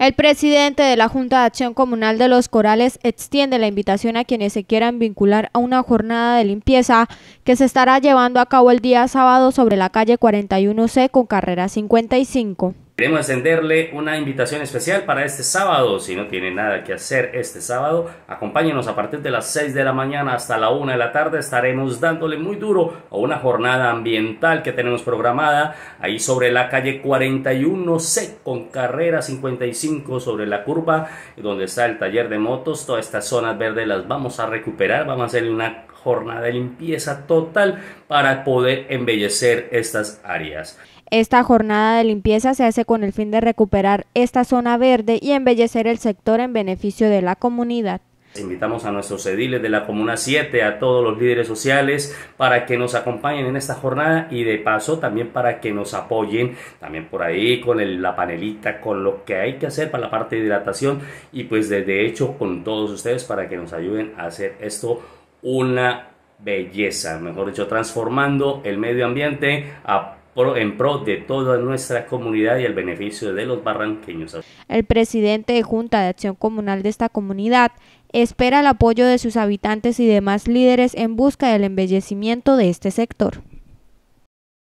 El presidente de la Junta de Acción Comunal de Los Corales extiende la invitación a quienes se quieran vincular a una jornada de limpieza que se estará llevando a cabo el día sábado sobre la calle 41C con carrera 55. Queremos extenderle una invitación especial para este sábado. Si no tiene nada que hacer este sábado, acompáñenos a partir de las 6 de la mañana hasta la 1 de la tarde. Estaremos dándole muy duro a una jornada ambiental que tenemos programada ahí sobre la calle 41C con carrera 55 sobre la curva donde está el taller de motos. Todas estas zonas verdes las vamos a recuperar. Vamos a hacer una jornada de limpieza total para poder embellecer estas áreas. Esta jornada de limpieza se hace con el fin de recuperar esta zona verde y embellecer el sector en beneficio de la comunidad. Invitamos a nuestros ediles de la Comuna 7, a todos los líderes sociales, para que nos acompañen en esta jornada y de paso también para que nos apoyen, también por ahí con la panelita, con lo que hay que hacer para la parte de hidratación y pues de, hecho con todos ustedes para que nos ayuden a hacer esto una belleza, mejor dicho, transformando el medio ambiente a en pro de toda nuestra comunidad y el beneficio de los barranqueños. El presidente de Junta de Acción Comunal de esta comunidad espera el apoyo de sus habitantes y demás líderes en busca del embellecimiento de este sector.